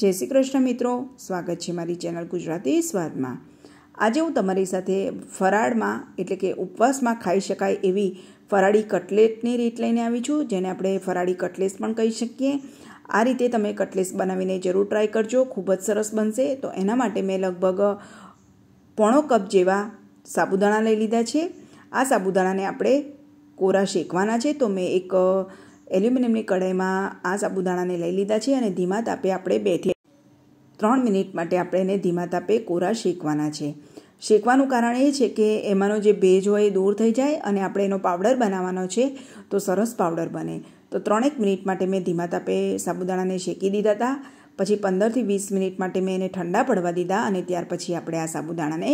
જય શ્રી કૃષ્ણ મિત્રો સ્વાગત છે મારી ચેનલ ગુજરાતી સ્વાદમાં આજે હું તમારી સાથે ફરાળમાં એટલે કે ઉપવાસમાં ખાઈ શકાય એવી ફરાળી કટલેટની રીત લઈને આવી છું જેને આપણે ફરાળી કટલેસ પણ કહી શકીએ આ રીતે તમે કટલેસ બનાવીને જરૂર ટ્રાય કરજો ખૂબ જ સરસ બનશે તો એના માટે મેં લગભગ પોણો કપ જેવા સાબુદાણા લઈ લીધા છે આ સાબુદાણાને આપણે કોરા શેકવાના છે તો મેં એક એલ્યુમિનિયમની કઢાઈમાં આ સાબુદાણાને લઈ લીધા છે અને ધીમા તાપે આપણે બેઠે ત્રણ મિનિટ માટે આપણે એને ધીમા તાપે કોરા શેકવાના છે શેકવાનું કારણ એ છે કે એમાંનો જે ભેજ હોય એ દૂર થઈ જાય અને આપણે એનો પાવડર બનાવવાનો છે તો સરસ પાવડર બને તો ત્રણેક મિનિટ માટે મેં ધીમા તાપે સાબુદાણાને શેકી દીધા હતા પછી પંદરથી વીસ મિનિટ માટે મેં એને ઠંડા પડવા દીધા અને ત્યાર પછી આપણે આ સાબુદાણાને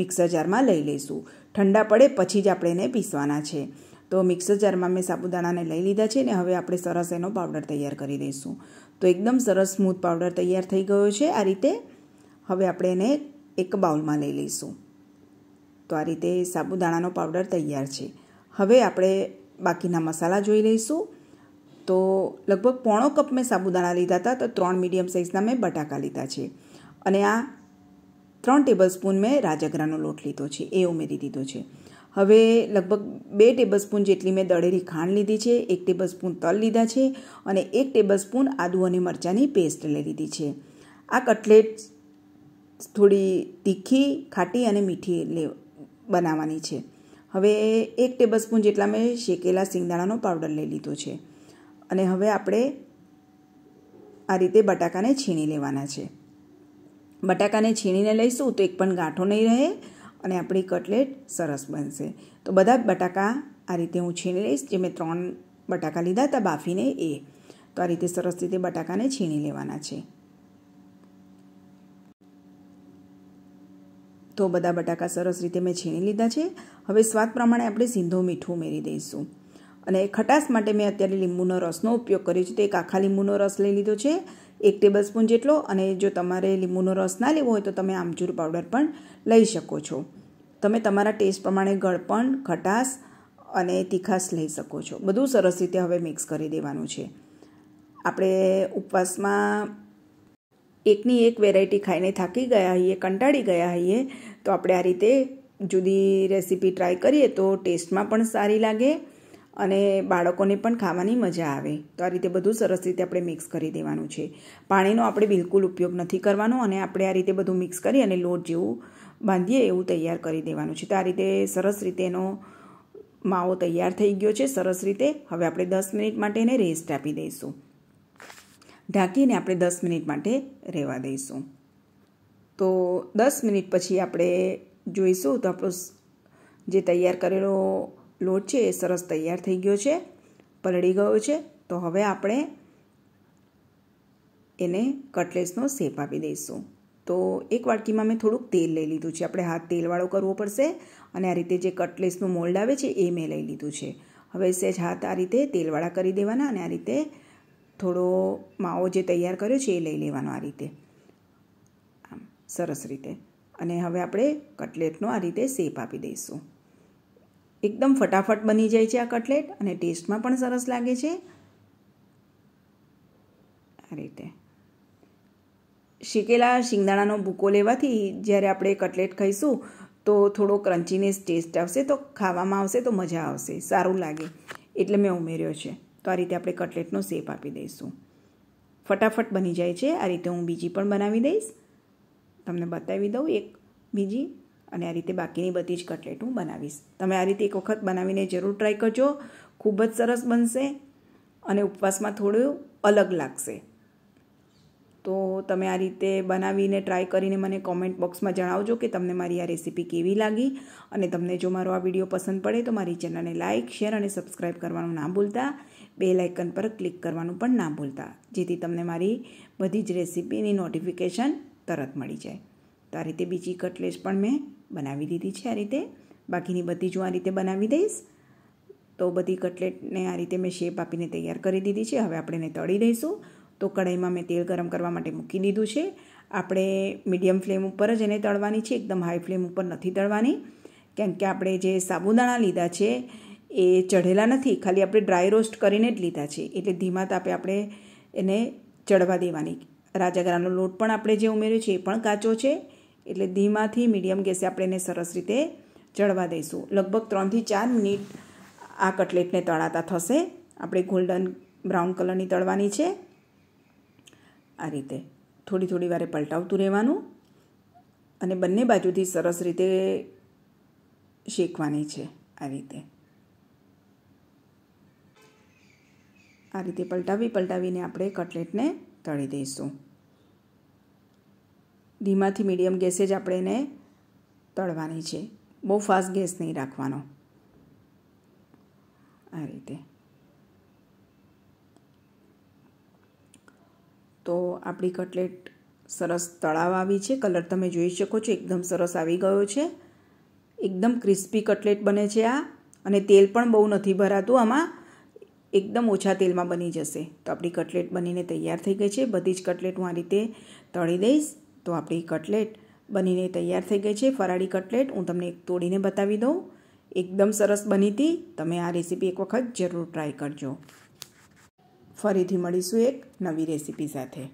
મિક્સર જારમાં લઈ લઈશું ઠંડા પડે પછી જ આપણે એને પીસવાના છે તો મિક્સર જારમાં મેં સાબુદાણાને લઈ લીધા છે ને હવે આપણે સરસ એનો પાવડર તૈયાર કરી દઈશું તો એકદમ સરસ સ્મૂથ પાવડર તૈયાર થઈ ગયો છે આ રીતે હવે આપણે એને એક બાઉલમાં લઈ લઈશું તો આ રીતે સાબુદાણાનો પાવડર તૈયાર છે હવે આપણે બાકીના મસાલા જોઈ લઈશું તો લગભગ પોણો કપ મેં સાબુદાણા લીધા હતા તો ત્રણ મીડિયમ સાઇઝના મેં બટાકા લીધા છે અને આ ત્રણ ટેબલ સ્પૂન મેં રાજગરાનો લોટ લીધો છે એ ઉમેરી દીધો છે હવે લગભગ બે ટેબલસ્પૂન જેટલી મેં દળેલી ખાંડ લીધી છે એક ટેબલસ્પૂન તલ લીધા છે અને એક ટેબલસ્પૂન આદુ અને મરચાંની પેસ્ટ લઈ લીધી છે આ કટલેટ થોડી તીખી ખાટી અને મીઠી લે બનાવવાની છે હવે એક ટેબલસ્પૂન જેટલા મેં શેકેલા સિંગદાણાનો પાવડર લઈ લીધો છે અને હવે આપણે આ રીતે બટાકાને છીણી લેવાના છે બટાકાને છીણીને લઈશું તો એક પણ ગાંઠો નહીં રહે અને આપણી કટલેટ સરસ બનશે તો બધા બટાકા આ રીતે હું છીણી લઈશ જે મેં ત્રણ બટાકા લીધા હતા બાફીને એ તો આ રીતે સરસ રીતે બટાકાને છીણી લેવાના છે તો બધા બટાકા સરસ રીતે મેં છીણી લીધા છે હવે સ્વાદ પ્રમાણે આપણે સીંધો મીઠું ઉમેરી દઈશું અને ખટાશ માટે મેં અત્યારે લીંબુનો રસનો ઉપયોગ કર્યો છે તો એક આખા લીંબુનો રસ લઈ લીધો છે એક ટેબલ સ્પૂન જેટલો અને જો તમારે લીંબુનો રસ ના લેવો હોય તો તમે આમચૂર પાવડર પણ લઈ શકો છો તમે તમારા ટેસ્ટ પ્રમાણે ગળપણ ખટાશ અને તીખાશ લઈ શકો છો બધું સરસ રીતે હવે મિક્સ કરી દેવાનું છે આપણે ઉપવાસમાં એકની એક વેરાયટી ખાઈને થાકી ગયા હઈએ કંટાળી ગયા હઈએ તો આપણે આ રીતે જુદી રેસીપી ટ્રાય કરીએ તો ટેસ્ટમાં પણ સારી લાગે અને બાળકોને પણ ખાવાની મજા આવે તો આ રીતે બધું સરસ રીતે આપણે મિક્સ કરી દેવાનું છે પાણીનો આપણે બિલકુલ ઉપયોગ નથી કરવાનો અને આપણે આ રીતે બધું મિક્સ કરી અને લોટ જેવું બાંધીએ એવું તૈયાર કરી દેવાનું છે તો આ રીતે સરસ રીતે એનો માવો તૈયાર થઈ ગયો છે સરસ રીતે હવે આપણે દસ મિનિટ માટે એને રેસ્ટ આપી દઈશું ઢાંકીને આપણે દસ મિનિટ માટે રહેવા દઈશું તો દસ મિનિટ પછી આપણે જોઈશું તો આપણો જે તૈયાર કરેલો લોટ છે એ સરસ તૈયાર થઈ ગયો છે પલળી ગયો છે તો હવે આપણે એને કટલેસનો શેપ આપી દઈશું તો એક વાટકીમાં મેં થોડુંક તેલ લઈ લીધું છે આપણે હાથ તેલવાળો કરવો પડશે અને આ રીતે જે કટલેસનું મોલ્ડ આવે છે એ મેં લઈ લીધું છે હવે સહેજ હાથ આ રીતે તેલવાળા કરી દેવાના અને આ રીતે થોડો માવો જે તૈયાર કર્યો છે એ લઈ લેવાનો આ રીતે આમ સરસ રીતે અને હવે આપણે કટલેટનો આ રીતે શેપ આપી દઈશું એકદમ ફટાફટ બની જાય છે આ કટલેટ અને ટેસ્ટમાં પણ સરસ લાગે છે આ રીતે શેકેલા શિંગદાણાનો ભૂકો લેવાથી જ્યારે આપણે કટલેટ ખાઈશું તો થોડો ક્રન્ચીનેસ ટેસ્ટ આવશે તો ખાવામાં આવશે તો મજા આવશે સારું લાગે એટલે મેં ઉમેર્યો છે તો આ રીતે આપણે કટલેટનો શેપ આપી દઈશું ફટાફટ બની જાય છે આ રીતે હું બીજી પણ બનાવી દઈશ તમને બતાવી દઉં એક બીજી અને આ રીતે બાકીની બધી જ કટલેટ હું બનાવીશ તમે આ રીતે એક વખત બનાવીને જરૂર ટ્રાય કરજો ખૂબ જ સરસ બનશે અને ઉપવાસમાં થોડું અલગ લાગશે તો તમે આ રીતે બનાવીને ટ્રાય કરીને મને કોમેન્ટ બોક્સમાં જણાવજો કે તમને મારી આ રેસીપી કેવી લાગી અને તમને જો મારો આ વિડીયો પસંદ પડે તો મારી ચેનલને લાઇક શેર અને સબસ્ક્રાઈબ કરવાનું ના ભૂલતા બે લાઇકન પર ક્લિક કરવાનું પણ ના ભૂલતા જેથી તમને મારી બધી જ રેસીપીની નોટિફિકેશન તરત મળી જાય તો આ રીતે બીજી કટલેસ પણ મેં બનાવી દીધી છે આ રીતે બાકીની બધી જ હું આ રીતે બનાવી દઈશ તો બધી કટલેટને આ રીતે મેં શેપ આપીને તૈયાર કરી દીધી છે હવે આપણે એને તળી દઈશું તો કઢાઈમાં મેં તેલ ગરમ કરવા માટે મૂકી દીધું છે આપણે મીડિયમ ફ્લેમ ઉપર જ એને તળવાની છે એકદમ હાઈ ફ્લેમ ઉપર નથી તળવાની કેમ કે આપણે જે સાબુદાણા લીધા છે એ ચઢેલા નથી ખાલી આપણે ડ્રાય રોસ્ટ કરીને જ લીધા છે એટલે ધીમા તાપે આપણે એને ચડવા દેવાની રાજાગરાનો લોટ પણ આપણે જે ઉમેર્યો છે એ પણ કાચો છે એટલે ધીમાથી મીડિયમ ગેસે આપણે એને સરસ રીતે ચડવા દઈશું લગભગ ત્રણથી ચાર મિનિટ આ કટલેટને તળાતા થશે આપણે ગોલ્ડન બ્રાઉન કલરની તળવાની છે આ રીતે થોડી થોડી વારે પલટાવતું રહેવાનું અને બંને બાજુથી સરસ રીતે શેકવાની છે આ રીતે આ રીતે પલટાવી પલટાવીને આપણે કટલેટને તળી દઈશું ધીમાથી મીડિયમ ગેસે જ આપણે એને તળવાની છે બહુ ફાસ્ટ ગેસ નહીં રાખવાનો આ રીતે તો આપણી કટલેટ સરસ તળાવ આવી છે કલર તમે જોઈ શકો છો એકદમ સરસ આવી ગયો છે એકદમ ક્રિસ્પી કટલેટ બને છે આ અને તેલ પણ બહુ નથી ભરાતું આમાં એકદમ ઓછા તેલમાં બની જશે તો આપણી કટલેટ બનીને તૈયાર થઈ ગઈ છે બધી જ કટલેટ હું આ રીતે તળી દઈશ તો આપણી કટલેટ બનીને તૈયાર થઈ ગઈ છે ફરાળી કટલેટ હું તમને એક તોડીને બતાવી દઉં એકદમ સરસ બની હતી તમે આ રેસીપી એક વખત જરૂર ટ્રાય કરજો ફરીથી મળીશું એક નવી રેસીપી સાથે